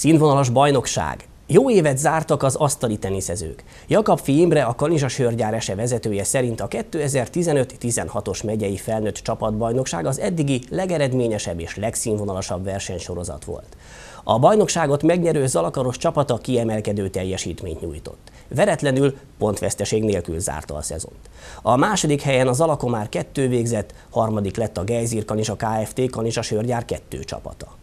Színvonalas bajnokság. Jó évet zártak az asztali teniszezők. Jakab Fiimre, a Kanizsa Hörgyárese vezetője szerint a 2015-16-os megyei felnőtt csapatbajnokság az eddigi legeredményesebb és legszínvonalasabb versenysorozat volt. A bajnokságot megnyerő Zalakaros csapata kiemelkedő teljesítményt nyújtott. Veretlenül pontveszteség nélkül zárta a szezont. A második helyen az Alakomár kettő végzett, harmadik lett a Gejzír Kanizsa Kft. Kanizsa Sörgyár kettő csapata.